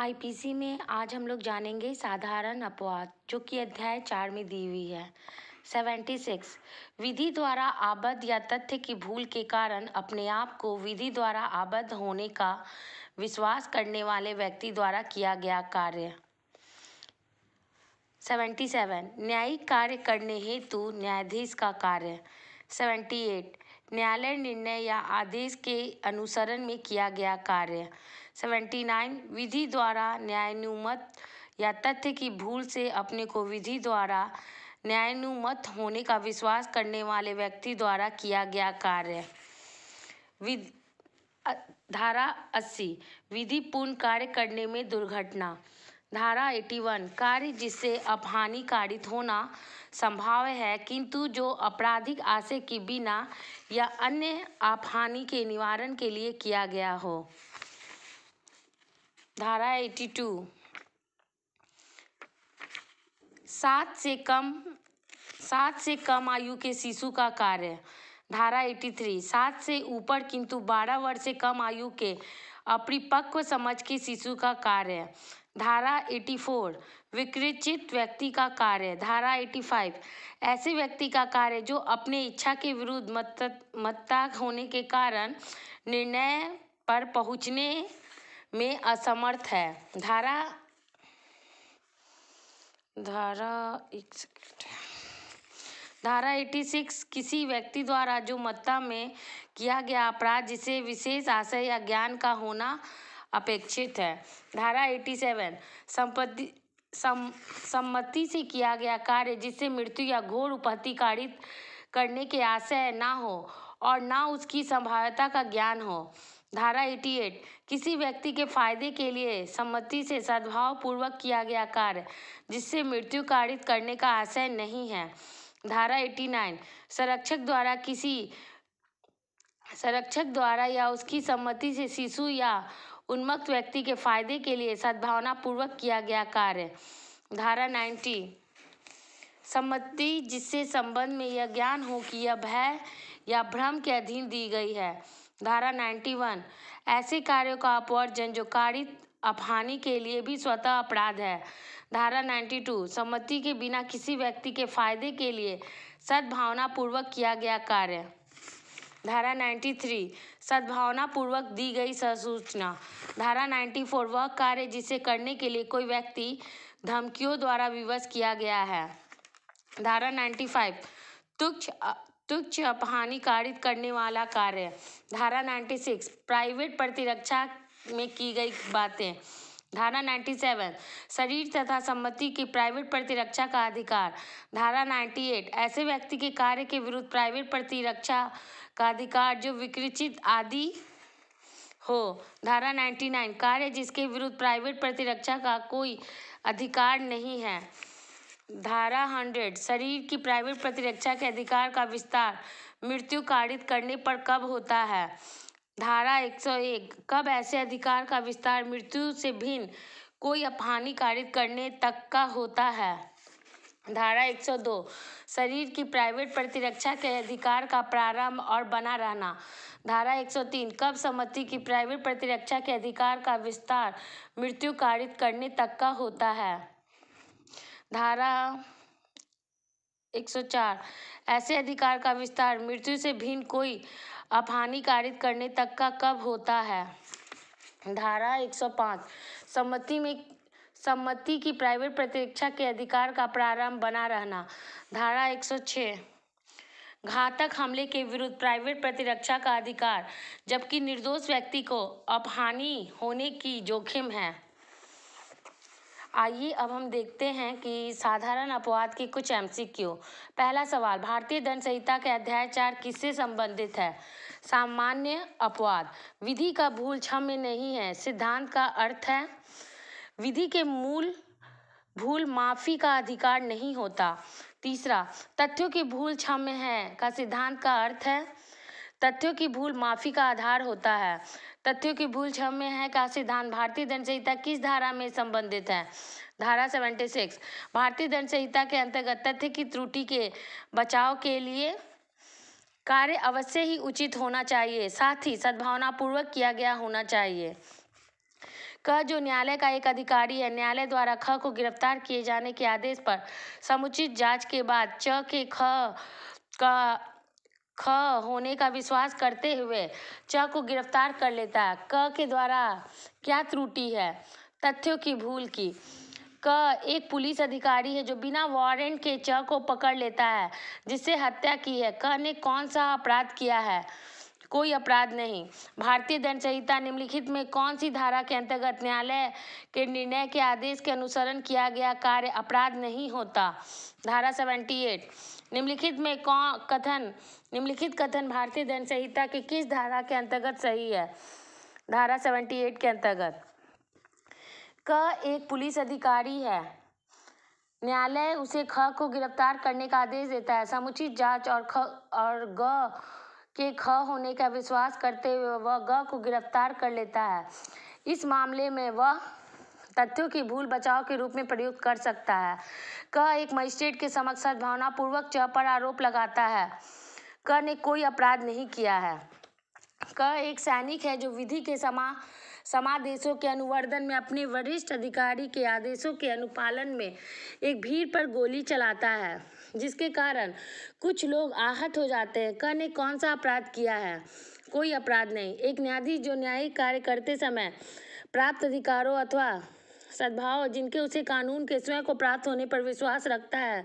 IPC में आज हम लोग जानेंगे साधारण अपवाद जो कि अध्याय चार में दी हुई है सेवेंटी सिक्स विधि द्वारा आबद्ध या तथ्य की भूल के कारण अपने आप को विधि द्वारा आबद्ध होने का विश्वास करने वाले व्यक्ति द्वारा किया गया कार्य सेवेंटी सेवन न्यायिक कार्य करने हेतु न्यायाधीश का कार्य एट न्यायालय निर्णय या आदेश के अनुसरण में किया गया कार्य 79 विधि द्वारा न्यायनुमत या तथ्य की भूल से अपने को विधि द्वारा न्यायनुमत होने का विश्वास करने वाले व्यक्ति द्वारा किया गया कार्य विध धारा 80 विधि पूर्ण कार्य करने में दुर्घटना धारा 81 कार्य जिससे अपहानिकारित होना संभाव है किंतु जो आपराधिक आशय के बिना या अन्य आपहानि के निवारण के लिए किया गया हो धारा एटी टू सात से कम सात से कम आयु के शिशु का कार्य धारा एटी थ्री सात से ऊपर किंतु बारह वर्ष से कम आयु के अपरिपक्व समझ के शिशु का कार्य धारा 84 विकृचित व्यक्ति का कार्य धारा 85 ऐसे व्यक्ति का कार्य जो अपने इच्छा के विरुद्ध मत मत्ता होने के कारण निर्णय पर पहुंचने में असमर्थ है धारा धारा एक सेकेंड धारा 86 किसी व्यक्ति द्वारा जो मत्ता में किया गया अपराध जिसे विशेष आशय या ज्ञान का होना अपेक्षित है धारा 87 संपत्ति सम सम्मति से किया गया कार्य जिससे मृत्यु या घोर उपहति कारित करने के आशय ना हो और ना उसकी संभाव्यता का ज्ञान हो धारा 88 किसी व्यक्ति के फायदे के लिए सम्मति से सद्भाव पूर्वक किया गया कार्य जिससे मृत्यु कारित करने का आशय नहीं है धारा 89 संरक्षक द्वारा किसी संरक्षक द्वारा या उसकी सम्मति से शिशु या उन्मक्त व्यक्ति के फायदे के लिए सद्भावना पूर्वक किया गया कार्य धारा 90 सम्मति जिससे संबंध में यह ज्ञान हो कि यह भय या भ्रम के अधीन दी गई है धारा 91 ऐसे कार्यों का अपवर्जन जो कार्य अपहानि के लिए भी स्वतः अपराध है धारा 92 सम्मति के बिना किसी व्यक्ति के फायदे के लिए सद्भावना पूर्वक किया गया कार्य धारा 93 थ्री सद्भावना पूर्वक दी गई सूचना धारा 94 फोर वह कार्य जिसे करने के लिए कोई व्यक्ति धमकियों द्वारा विवश किया गया है धारा 95 फाइव तुच्छ तुच्छ हानिकारित करने वाला कार्य धारा 96 प्राइवेट प्रतिरक्षा में की गई बातें धारा 97 शरीर तथा संपत्ति की प्राइवेट प्रतिरक्षा का अधिकार धारा 98 ऐसे व्यक्ति के कार्य के विरुद्ध प्राइवेट प्रतिरक्षा का अधिकार जो विकृचित आदि हो धारा 99 कार्य जिसके विरुद्ध प्राइवेट प्रतिरक्षा का कोई अधिकार नहीं है धारा हंड्रेड शरीर की प्राइवेट प्रतिरक्षा के अधिकार का विस्तार मृत्यु कारित करने पर कब होता है धारा 101 कब ऐसे अधिकार का विस्तार मृत्यु से भिन्न कोई अपहानि कारित करने तक का होता है धारा 102 शरीर की प्राइवेट प्रतिरक्षा के अधिकार का प्रारंभ और बना रहना धारा 103 कब सम्मति की प्राइवेट प्रतिरक्षा के अधिकार का विस्तार मृत्यु कारित करने तक का होता है धारा 104 ऐसे अधिकार का विस्तार मृत्यु से भिन्न कोई अपहानिकारित करने तक का कब होता है धारा 105 सम्मति में सम्मति की प्राइवेट प्रतिरक्षा के अधिकार का प्रारंभ बना रहना धारा 106 घातक हमले के विरुद्ध प्राइवेट प्रतिरक्षा का अधिकार जबकि निर्दोष व्यक्ति को अपहानि होने की जोखिम है आइए अब हम देखते हैं कि साधारण अपवाद की कुछ एमसीक्यू पहला सवाल भारतीय दंड संहिता के अध्याय चार किससे संबंधित है सामान्य अपवाद विधि का भूल क्षम्य नहीं है सिद्धांत का अर्थ है विधि के मूल भूल माफी का अधिकार नहीं होता तीसरा तथ्यों की भूल क्षम्य है का सिद्धांत का अर्थ है तथ्यों की भूल माफी का आधार होता है तथ्यों की भूल छह में है का सिद्धांत भारतीय दंड संहिता किस धारा में संबंधित है धारा 76 भारतीय दंड संहिता के अंतर्गत तथ्य की त्रुटि के बचाव के लिए कार्य अवश्य ही उचित होना चाहिए साथ ही सद्भावना पूर्वक किया गया होना चाहिए क जो न्यायालय का एक अधिकारी है न्यायालय द्वारा ख को गिरफ्तार किए जाने के आदेश पर समुचित जांच के बाद च के ख का ख होने का विश्वास करते हुए च को गिरफ्तार कर लेता है क के द्वारा क्या त्रुटि है तथ्यों की भूल की क एक पुलिस अधिकारी है जो बिना वारंट के च को पकड़ लेता है जिससे हत्या की है क ने कौन सा अपराध किया है कोई अपराध नहीं भारतीय दंड संहिता निम्नलिखित में कौन सी धारा के अंतर्गत न्यायालय के निर्णय के आदेश के अनुसरण किया गया कार्य अपराध नहीं होता धारा सेवेंटी एट निम्नलिखित में कौन कथन निम्नलिखित कथन भारतीय दंड संहिता के किस धारा के अंतर्गत सही है धारा सेवेंटी एट के अंतर्गत क एक पुलिस अधिकारी है न्यायालय उसे ख को गिरफ्तार करने का आदेश देता है समुचित जांच और ख और ग के ख होने का विश्वास करते हुए वह ग को गिरफ्तार कर लेता है इस मामले में वह तथ्यों की भूल बचाव के रूप में प्रयुक्त कर सकता है क एक मजिस्ट्रेट के समक्ष सद्भावनापूर्वक च पर आरोप लगाता है क ने कोई अपराध नहीं किया है क एक सैनिक है जो विधि के समा समादेशों के अनुवर्धन में अपने वरिष्ठ अधिकारी के आदेशों के अनुपालन में एक भीड़ पर गोली चलाता है जिसके कारण कुछ लोग आहत हो जाते हैं क ने कौन सा अपराध किया है कोई अपराध नहीं एक न्यायाधीश जो न्यायिक कार्य करते समय प्राप्त अधिकारों अथवा सद्भाव जिनके उसे कानून के स्वयं को प्राप्त होने पर विश्वास रखता है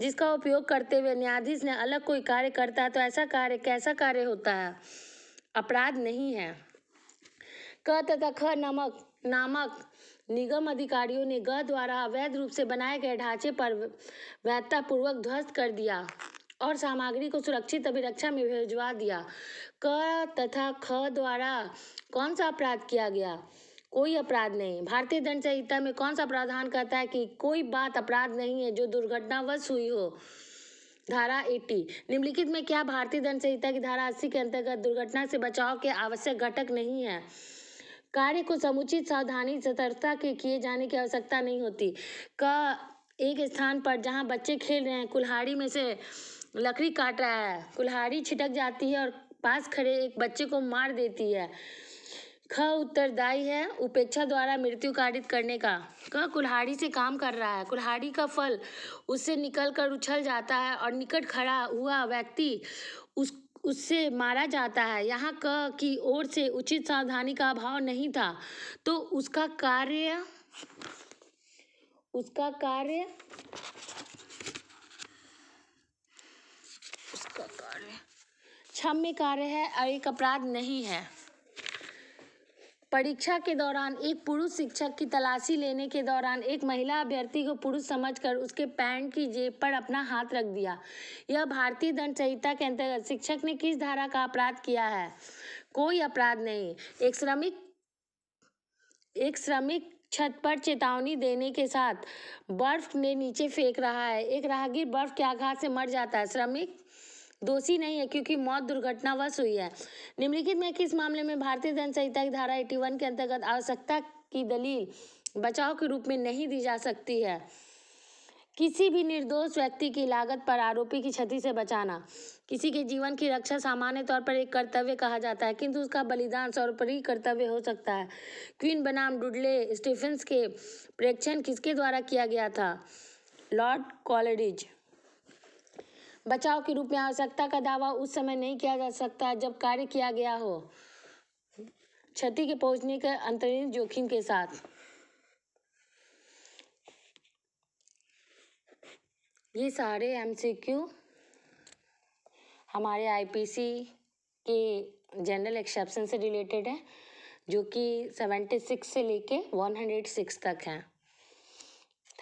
जिसका उपयोग करते हुए न्यायाधीश ने अलग कोई कार्य करता है तो ऐसा कार्य कैसा कार्य होता है अपराध नहीं है क तथा ख नमक नामक निगम अधिकारियों ने ग द्वारा अवैध रूप से बनाए गए ढांचे पर वैधतापूर्वक ध्वस्त कर दिया और सामग्री को सुरक्षित अभिरक्षा में भिजवा दिया क तथा ख द्वारा कौन सा अपराध किया गया कोई अपराध नहीं भारतीय दंड संहिता में कौन सा प्रावधान कहता है कि कोई बात अपराध नहीं है जो दुर्घटनावश हुई हो धारा 80 निम्नलिखित में क्या भारतीय दंड संहिता की धारा 80 के अंतर्गत दुर्घटना से बचाव के आवश्यक घटक नहीं है कार्य को समुचित सावधानी सतर्कता के किए जाने की आवश्यकता नहीं होती क एक स्थान पर जहाँ बच्चे खेल रहे हैं कुल्हाड़ी में से लकड़ी काट रहा है कुल्हाड़ी छिटक जाती है और पास खड़े एक बच्चे को मार देती है ख उत्तरदायी है उपेक्षा द्वारा मृत्यु कारित करने का क कुल्हाड़ी से काम कर रहा है कुल्हाड़ी का फल उससे निकल कर उछल जाता है और निकट खड़ा हुआ व्यक्ति उस उससे मारा जाता है यहाँ क की ओर से उचित सावधानी का अभाव नहीं था तो उसका कार्य उसका कार्य उसका कार्य क्षम्य कार्य है और एक अपराध नहीं है परीक्षा के दौरान एक पुरुष शिक्षक की तलाशी लेने के दौरान एक महिला अभ्यर्थी को पुरुष समझकर उसके पैंट की जेब पर अपना हाथ रख दिया यह भारतीय दंड संहिता के अंतर्गत शिक्षक ने किस धारा का अपराध किया है कोई अपराध नहीं एक श्रमिक एक श्रमिक छत पर चेतावनी देने के साथ बर्फ ने नीचे फेंक रहा है एक राहगीर बर्फ के आघात से मर जाता है श्रमिक दोषी नहीं है क्योंकि मौत दुर्घटनावश हुई है निम्नलिखित में किस मामले में भारतीय दंड संहिता की धारा एटी के अंतर्गत आवश्यकता की दलील बचाव के रूप में नहीं दी जा सकती है किसी भी निर्दोष व्यक्ति की लागत पर आरोपी की क्षति से बचाना किसी के जीवन की रक्षा सामान्य तौर पर एक कर्तव्य कहा जाता है किंतु उसका बलिदान सर्वोपरि कर्तव्य हो सकता है क्वीन बनाम डुडले स्टीफेंस के प्रेक्षण किसके द्वारा किया गया था लॉर्ड कॉलेडिज बचाव के रूप में आवश्यकता का दावा उस समय नहीं किया जा सकता जब कार्य किया गया हो क्षति के पहुंचने के अंतरिम जोखिम के साथ ये सारे एमसीक्यू हमारे आईपीसी के जनरल एक्सेप्शन से रिलेटेड है जो कि सेवेंटी सिक्स से लेके वन हंड्रेड सिक्स तक हैं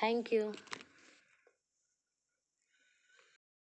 थैंक यू